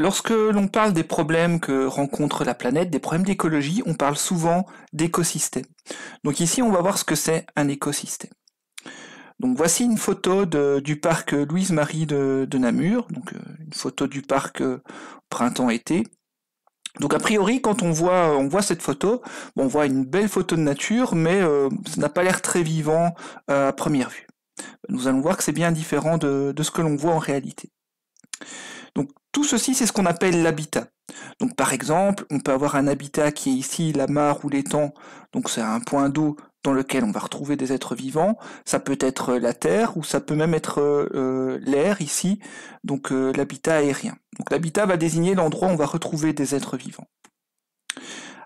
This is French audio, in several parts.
Lorsque l'on parle des problèmes que rencontre la planète, des problèmes d'écologie, on parle souvent d'écosystème. Donc ici, on va voir ce que c'est un écosystème. Donc voici une photo du parc Louise-Marie de, Namur, donc euh, une photo du parc euh, printemps-été. Donc a priori, quand on voit, on voit cette photo, on voit une belle photo de nature, mais euh, ça n'a pas l'air très vivant à première vue. Nous allons voir que c'est bien différent de, de ce que l'on voit en réalité. Donc tout ceci, c'est ce qu'on appelle l'habitat. Donc par exemple, on peut avoir un habitat qui est ici la mare ou l'étang, donc c'est un point d'eau dans lequel on va retrouver des êtres vivants, ça peut être euh, la terre ou ça peut même être euh, euh, l'air ici, donc l'habitat aérien. Donc l'habitat va désigner l'endroit où on va retrouver des êtres vivants.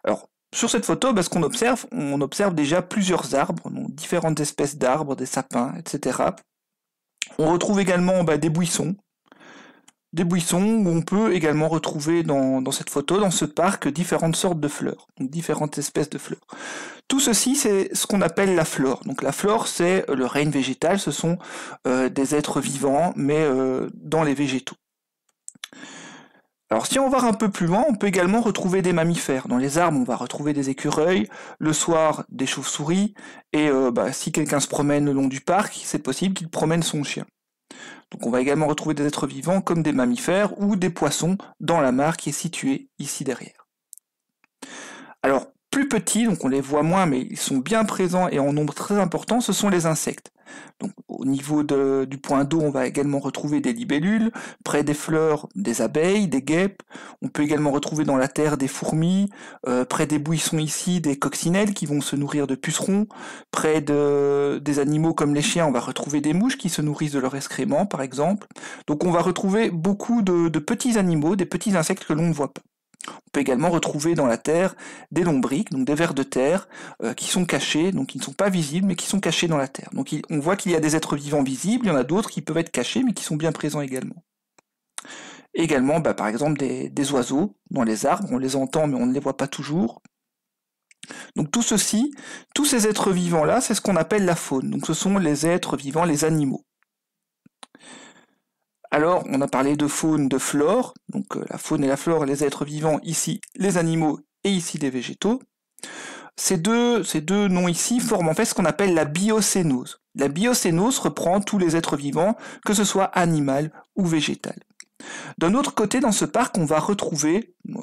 Alors sur cette photo, bah, ce qu'on observe, on observe déjà plusieurs arbres, différentes espèces d'arbres, des sapins, etc. On retrouve également bah, des buissons, des buissons où on peut également retrouver dans, cette photo, dans ce parc, différentes sortes de fleurs, différentes espèces de fleurs. Tout ceci, c'est ce qu'on appelle la flore. Donc la flore, c'est euh, le règne végétal, ce sont euh, des êtres vivants, mais euh, dans les végétaux. Alors si on va un peu plus loin, on peut également retrouver des mammifères. Dans les arbres, on va retrouver des écureuils, le soir des chauves-souris, et bah, si quelqu'un se promène le long du parc, c'est possible qu'il promène son chien. Donc on va également retrouver des êtres vivants comme des mammifères ou des poissons dans la mare qui est située ici derrière. Alors plus petits, donc on les voit moins mais ils sont bien présents et en nombre très important, ce sont les insectes. Donc, au niveau de, du point d'eau, on va également retrouver des libellules, près des fleurs, des abeilles, des guêpes. On peut également retrouver dans la terre des fourmis, euh, près des buissons ici, des coccinelles qui vont se nourrir de pucerons. Près de, des animaux comme les chiens, on va retrouver des mouches qui se nourrissent de leurs excréments, par exemple. Donc, on va retrouver beaucoup de, de petits animaux, des petits insectes que l'on ne voit pas. On peut également retrouver dans la terre des lombriques, donc des vers de terre, euh, qui sont cachés, donc qui ne sont pas visibles, mais qui sont cachés dans la terre. Donc on voit qu'il y a des êtres vivants visibles, il y en a d'autres qui peuvent être cachés, mais qui sont bien présents également. Également, bah, par exemple, des, des oiseaux dans les arbres, on les entend, mais on ne les voit pas toujours. Donc tout ceci, tous ces êtres vivants-là, c'est ce qu'on appelle la faune. Donc ce sont les êtres vivants, les animaux. Alors, on a parlé de faune, de flore, donc euh, la faune et la flore, les êtres vivants, ici les animaux et ici les végétaux. Ces deux, ces deux noms ici forment en fait ce qu'on appelle la biocénose. La biocénose reprend tous les êtres vivants, que ce soit animal ou végétal. D'un autre côté, dans ce parc, on va retrouver, euh,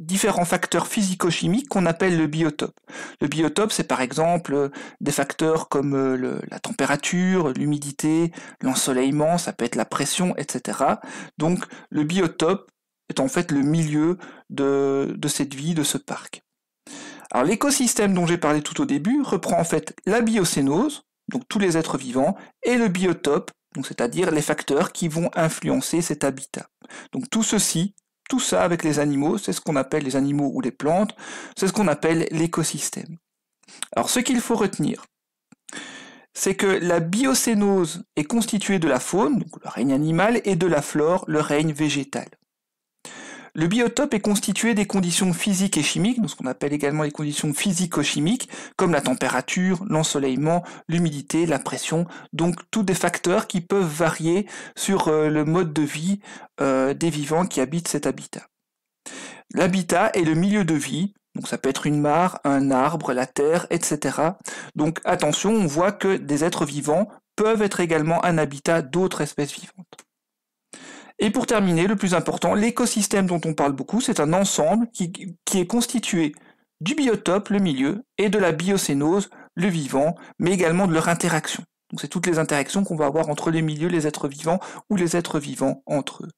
différents facteurs physico-chimiques qu'on appelle le biotope. Le biotope, c'est par exemple euh, des facteurs comme euh, la température, l'humidité, l'ensoleillement, ça peut être la pression, etc. Donc le biotope est en fait le milieu de, de cette vie, de ce parc. Alors l'écosystème dont j'ai parlé tout au début reprend en fait la biocénose, donc tous les êtres vivants, et le biotope, c'est-à-dire les facteurs qui vont influencer cet habitat. Donc tout ceci tout ça avec les animaux, c'est ce qu'on appelle les animaux ou les plantes, c'est ce qu'on appelle l'écosystème. Alors ce qu'il faut retenir, c'est que la biocénose est constituée de la faune, le règne animal, et de la flore, le règne végétal. Le biotope est constitué des conditions physiques et chimiques, donc ce qu'on appelle également les conditions physico-chimiques, comme la température, l'ensoleillement, l'humidité, la pression, donc tous des facteurs qui peuvent varier sur euh, le mode de vie euh, des vivants qui habitent cet habitat. L'habitat est le milieu de vie, donc ça peut être une mare, un arbre, la terre, etc. Donc attention, on voit que des êtres vivants peuvent être également un habitat d'autres espèces vivantes. Et pour terminer, le plus important, l'écosystème dont on parle beaucoup, c'est un ensemble qui, est constitué du biotope, le milieu, et de la biocénose, le vivant, mais également de leur interaction. Donc c'est toutes les interactions qu'on va avoir entre les milieux, les êtres vivants ou les êtres vivants entre eux.